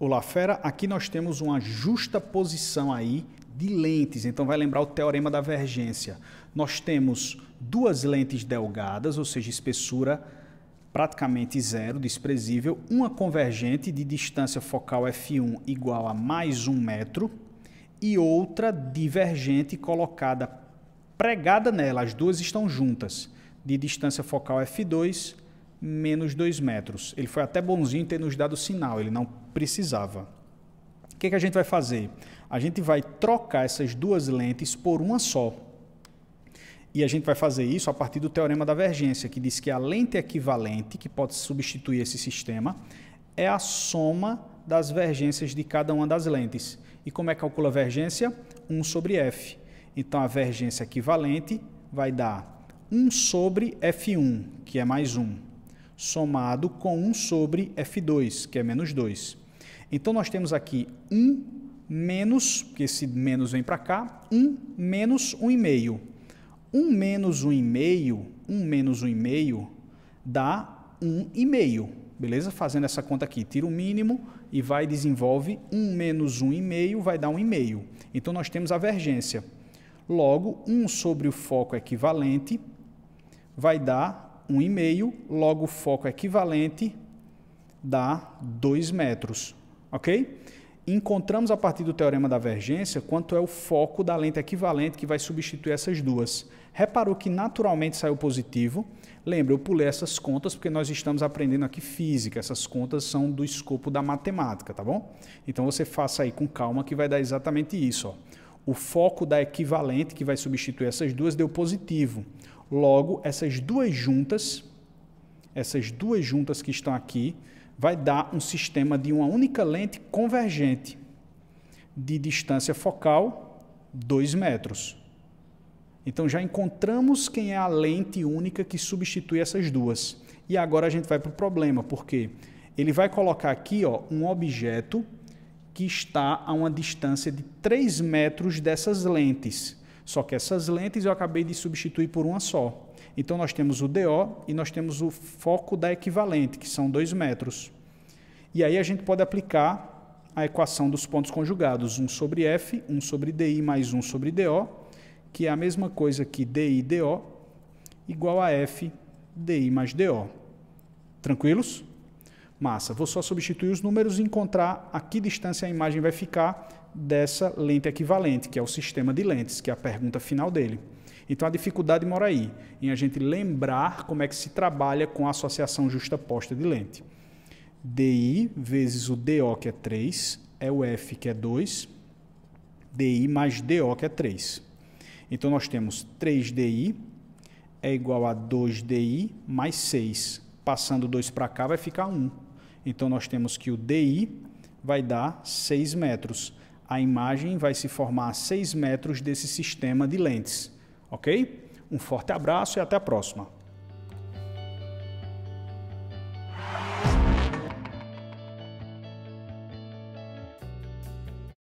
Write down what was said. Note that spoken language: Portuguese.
Olá, Fera. Aqui nós temos uma justa posição aí de lentes, então vai lembrar o teorema da vergência. Nós temos duas lentes delgadas, ou seja, espessura praticamente zero, desprezível, uma convergente de distância focal F1 igual a mais um metro e outra divergente colocada pregada nela, as duas estão juntas, de distância focal F2 menos 2 metros. Ele foi até bonzinho em ter nos dado sinal, ele não precisava. O que, é que a gente vai fazer? A gente vai trocar essas duas lentes por uma só. E a gente vai fazer isso a partir do teorema da vergência, que diz que a lente equivalente, que pode substituir esse sistema, é a soma das vergências de cada uma das lentes. E como é que calcula a vergência? 1 sobre f. Então a vergência equivalente vai dar 1 sobre f1, que é mais 1 somado com 1 sobre F2, que é menos 2. Então, nós temos aqui 1 menos, porque esse menos vem para cá, 1 menos 1,5. 1 menos 1,5, 1 menos 1,5 dá 1,5, beleza? Fazendo essa conta aqui, tira o mínimo e vai desenvolve 1 menos 1,5 vai dar 1,5. Então, nós temos a vergência. Logo, 1 sobre o foco equivalente vai dar um e meio, logo o foco equivalente dá 2 metros, ok? Encontramos a partir do teorema da vergência quanto é o foco da lente equivalente que vai substituir essas duas. Reparou que naturalmente saiu positivo. Lembra, eu pulei essas contas porque nós estamos aprendendo aqui física. Essas contas são do escopo da matemática, tá bom? Então você faça aí com calma que vai dar exatamente isso. Ó o foco da equivalente, que vai substituir essas duas, deu positivo. Logo, essas duas juntas, essas duas juntas que estão aqui, vai dar um sistema de uma única lente convergente de distância focal 2 metros. Então já encontramos quem é a lente única que substitui essas duas. E agora a gente vai para o problema, porque ele vai colocar aqui ó, um objeto que está a uma distância de 3 metros dessas lentes. Só que essas lentes eu acabei de substituir por uma só. Então nós temos o DO e nós temos o foco da equivalente, que são 2 metros. E aí a gente pode aplicar a equação dos pontos conjugados, 1 um sobre F, 1 um sobre DI mais 1 um sobre DO, que é a mesma coisa que DI DO igual a F DI mais DO. Tranquilos? Massa, vou só substituir os números e encontrar a que distância a imagem vai ficar dessa lente equivalente, que é o sistema de lentes, que é a pergunta final dele. Então a dificuldade mora aí, em a gente lembrar como é que se trabalha com a associação justaposta de lente. DI vezes o DO, que é 3, é o F, que é 2, DI mais DO, que é 3. Então nós temos 3DI é igual a 2DI mais 6, Passando 2 para cá, vai ficar 1. Um. Então, nós temos que o DI vai dar 6 metros. A imagem vai se formar a 6 metros desse sistema de lentes. Ok? Um forte abraço e até a próxima.